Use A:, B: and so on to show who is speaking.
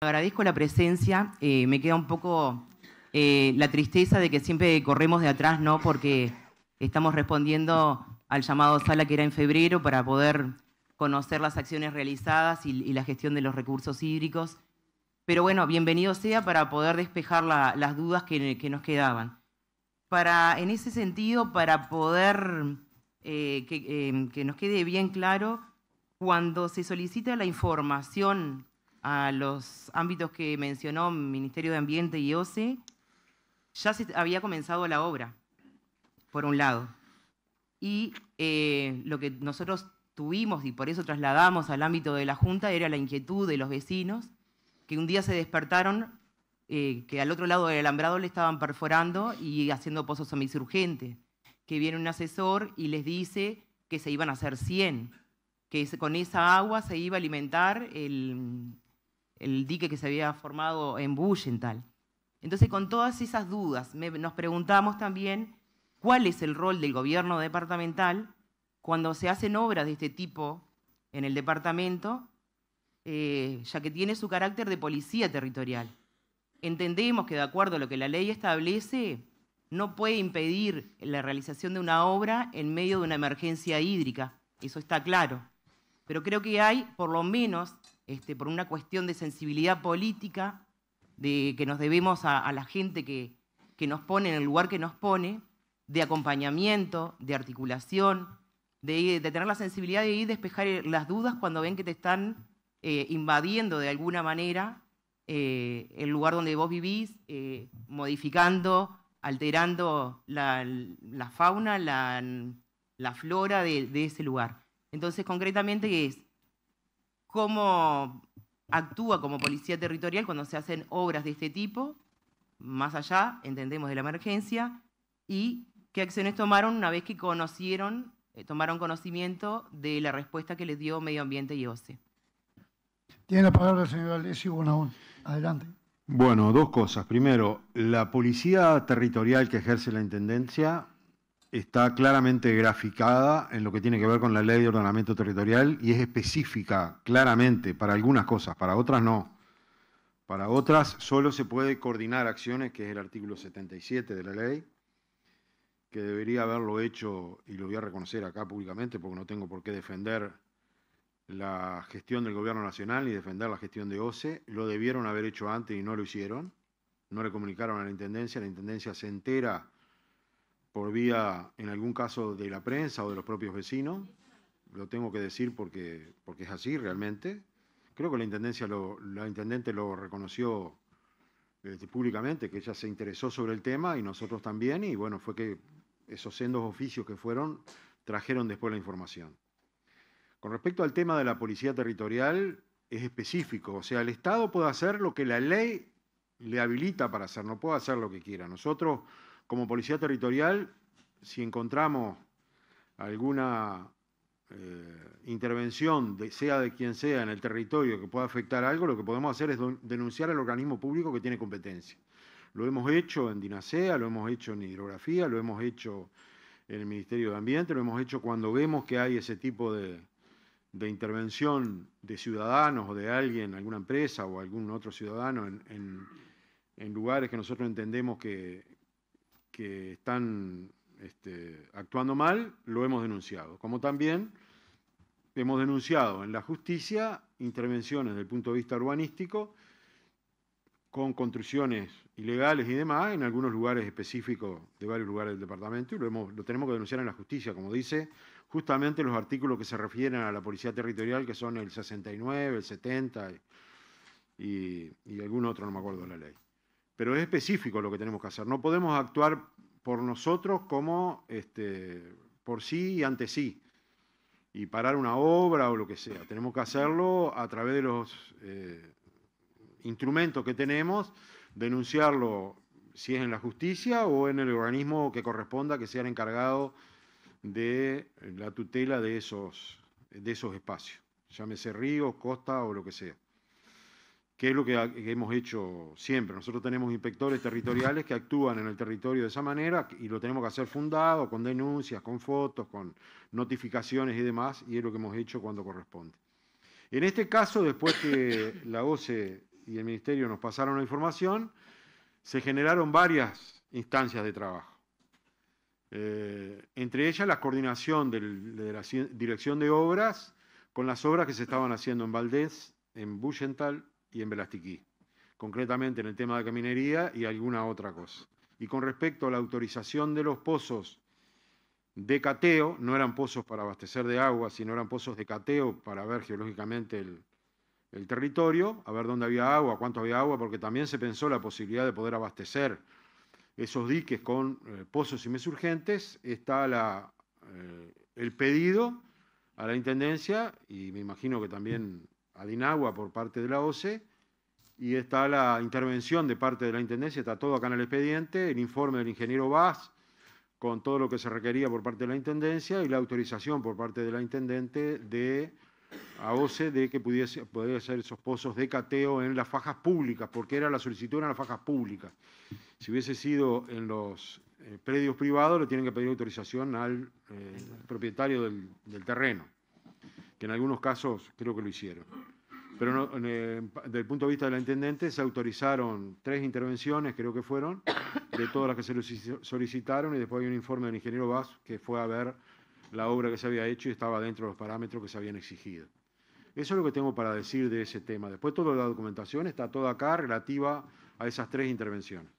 A: Agradezco la presencia, eh, me queda un poco eh, la tristeza de que siempre corremos de atrás, ¿no? Porque estamos respondiendo al llamado Sala que era en febrero para poder conocer las acciones realizadas y, la gestión de los recursos hídricos. Pero bueno, bienvenido sea para poder despejar las dudas que, nos quedaban. Para, en ese sentido, para poder eh, que, que nos quede bien claro, cuando se solicita la información a los ámbitos que mencionó Ministerio de Ambiente y OCE, ya se había comenzado la obra, por un lado. Y eh, lo que nosotros tuvimos, y por eso trasladamos al ámbito de la Junta, era la inquietud de los vecinos, que un día se despertaron, eh, que al otro lado del alambrado le estaban perforando y haciendo pozos semisurgentes, que viene un asesor y les dice que se iban a hacer 100, que con esa agua se iba a alimentar el, el dique que se había formado en tal. Entonces, con todas esas dudas, nos preguntamos también cuál es el rol del gobierno departamental cuando se hacen obras de este tipo en el departamento, eh, ya que tiene su carácter de policía territorial. Entendemos que, de acuerdo a lo que la ley establece, no puede impedir la realización de una obra en medio de una emergencia hídrica, eso está claro. Pero creo que hay, por lo menos, este, por una cuestión de sensibilidad política, de que nos debemos a, la gente que, que nos pone en el lugar que nos pone, de acompañamiento, de articulación, de, tener la sensibilidad de ir despejar eh, las dudas cuando ven que te están eh, invadiendo de alguna manera eh, el lugar donde vos vivís, modificando, alterando la, fauna, la, flora de, de, ese lugar. Entonces, concretamente, ¿qué es? cómo actúa como policía territorial cuando se hacen obras de este tipo, más allá, entendemos, de la emergencia, y qué acciones tomaron una vez que conocieron, eh, tomaron conocimiento de la respuesta que les dio Medio Ambiente y OCE.
B: Tiene la palabra el señor Alessio Bonaún. Adelante. Bueno, dos cosas. Primero, la policía territorial que ejerce la Intendencia está claramente graficada en lo que tiene que ver con la ley de ordenamiento territorial y es específica claramente para algunas cosas, para otras no. Para otras solo se puede coordinar acciones, que es el artículo 77 de la ley, que debería haberlo hecho, y lo voy a reconocer acá públicamente, porque no tengo por qué defender la gestión del Gobierno Nacional y defender la gestión de OCE, lo debieron haber hecho antes y no lo hicieron, no le comunicaron a la Intendencia, la Intendencia se entera por vía, en algún caso, de la prensa o de los propios vecinos. Lo tengo que decir porque, porque es así realmente. Creo que la, intendencia lo, la intendente lo reconoció este, públicamente, que ella se interesó sobre el tema y nosotros también. Y bueno, fue que esos sendos oficios que fueron trajeron después la información. Con respecto al tema de la policía territorial, es específico. O sea, el Estado puede hacer lo que la ley le habilita para hacer, no puede hacer lo que quiera. Nosotros como policía territorial, si encontramos alguna eh, intervención, sea de quien sea, en el territorio que pueda afectar algo, lo que podemos hacer es denunciar al organismo público que tiene competencia. Lo hemos hecho en Dinasea, lo hemos hecho en hidrografía, lo hemos hecho en el Ministerio de Ambiente, lo hemos hecho cuando vemos que hay ese tipo de, intervención de ciudadanos o de alguien, alguna empresa o algún otro ciudadano en lugares que nosotros entendemos que, que están este, actuando mal, lo hemos denunciado. Como también hemos denunciado en la justicia intervenciones desde el punto de vista urbanístico con construcciones ilegales y demás en algunos lugares específicos de varios lugares del departamento y lo, hemos, lo tenemos que denunciar en la justicia, como dice justamente los artículos que se refieren a la policía territorial, que son el 69, el 70 y, y algún otro, no me acuerdo de la ley pero es específico lo que tenemos que hacer. No podemos actuar por nosotros como este, por sí y ante sí, y parar una obra o lo que sea. Tenemos que hacerlo a través de los eh, instrumentos que tenemos, denunciarlo si es en la justicia o en el organismo que corresponda que sea el encargado de la tutela de esos, de esos espacios, llámese río, costa o lo que sea que es lo que, hemos hecho siempre. Nosotros tenemos inspectores territoriales que actúan en el territorio de esa manera y lo tenemos que hacer fundado, con denuncias, con fotos, con notificaciones y demás, y es lo que hemos hecho cuando corresponde. En este caso, después que la OCE y el Ministerio nos pasaron la información, se generaron varias instancias de trabajo. Eh, entre ellas la coordinación de la Dirección de Obras con las obras que se estaban haciendo en Valdés, en Bullental y en Belastiquí, concretamente en el tema de caminería y alguna otra cosa. Y con respecto a la autorización de los pozos de cateo, no eran pozos para abastecer de agua, sino eran pozos de cateo para ver geológicamente el, territorio, a ver dónde había agua, cuánto había agua, porque también se pensó la posibilidad de poder abastecer esos diques con eh, pozos pozos mesurgentes. está eh, el pedido a la Intendencia y me imagino que también Adinagua por parte de la OCE y está la intervención de parte de la Intendencia, está todo acá en el expediente, el informe del ingeniero Vaz con todo lo que se requería por parte de la Intendencia y la autorización por parte de la Intendente de OCE de que pudiese poder hacer esos pozos de cateo en las fajas públicas, porque era la solicitud en las fajas públicas. Si hubiese sido en los eh, predios privados, le tienen que pedir autorización al eh, propietario del terreno que en algunos casos creo que lo hicieron. Pero eh, desde el punto de vista de la intendente, se autorizaron tres intervenciones, creo que fueron, de todas las que se solicitaron, y después hay un informe del ingeniero Vaz que fue a ver la obra que se había hecho y estaba dentro de los parámetros que se habían exigido. Eso es lo que tengo para decir de ese tema. Después toda la documentación está toda acá relativa a esas tres intervenciones.